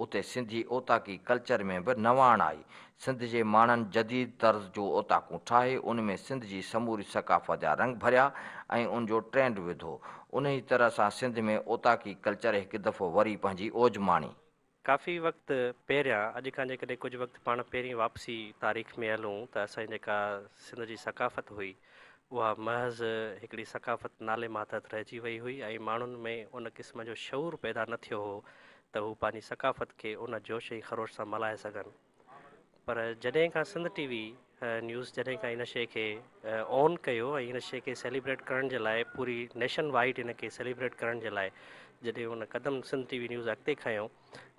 उते सिंधी ओताकी कल्चर में बि नवाण आई सिंध जे माण्हुनि जदीद तर्ज़ जो ओताकू ठाहे उन में सिंध जी समूरी सकाफ़त जा रंग भरिया ऐं उनजो ट्रेंड विधो उन ई तरह सां सिंध में ओताकी कल्चर हिकु दफ़ो वरी पंहिंजी ओज माणी काफ़ी वक़्तु पहिरियां अॼु खां जेकॾहिं कुझु वक़्तु पाण पहिरीं वापसी तारीख़ में हलूं त असांजी जेका सिंध जी सकाफ़त हुई उहा महज़ हिकिड़ी सकाफ़त नाले मातहत रहिजी वई हुई ऐं माण्हुनि में उन क़िस्म जो शौर पैदा न थियो हो त हू पंहिंजी सकाफ़त खे उन जोश ऐं ख़रोश सां मल्हाए सघनि पर जॾहिं खां सिंध टीवी न्यूज़ जॾहिं खां इन शइ खे ऑन कयो ऐं इन शइ खे सेलिब्रेट करण जे लाइ पूरी नेशन वाइड इन खे सेलिब्रेट करण जे लाइ जॾहिं उन क़दम सिंध टीवी न्यूज़ अॻिते खयों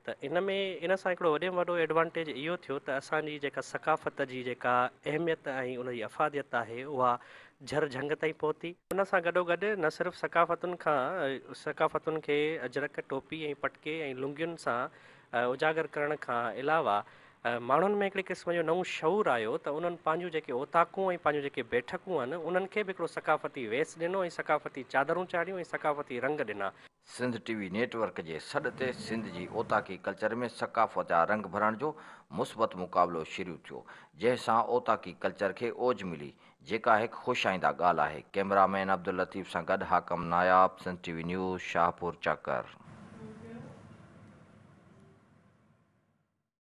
त इन में इन सां हिकिड़ो वॾे में वॾो एडवांटेज इहो थियो त असांजी जेका सकाफ़त जी जेका अहमियत ऐं उनजी अफ़ादियत आहे उहा झर झंग ताईं पहुती हुन सां गॾोगॾु न सिर्फ़ु सकाफ़तुनि खां सकाफ़तुनि खे अजरक टोपी ऐं पटके ऐं लुंगियुनि सां उजागर करण खां अलावा माण्हुनि में हिकड़े क़िस जो नओं शहूर आहियो त उन्हनि पंहिंजूं जेके ओताकू ऐं पंहिंजूं जेके बैठकूं आहिनि उन्हनि खे बि हिकिड़ो सकाफ़ती वेस ॾिनो ऐं सकाफ़ती चादरूं चाढ़ियूं ऐं सकाफ़ती रंग ॾिना सिंध टी नेटवर्क जे सॾु ते सिंध जी ओताकी कल्चर में सकाफ़ता रंग भरण जो मुस्बत मुक़ाबिलो शुरू थियो जंहिंसां ओताकी कल्चर खे ओज मिली जेका हिकु ख़ुशाईंदा ॻाल्हि आहे कैमरामैन अब्दुल लतीफ़ सां गॾु हाकम नायाब सिंध टी न्यूज़ शाहपुर चकर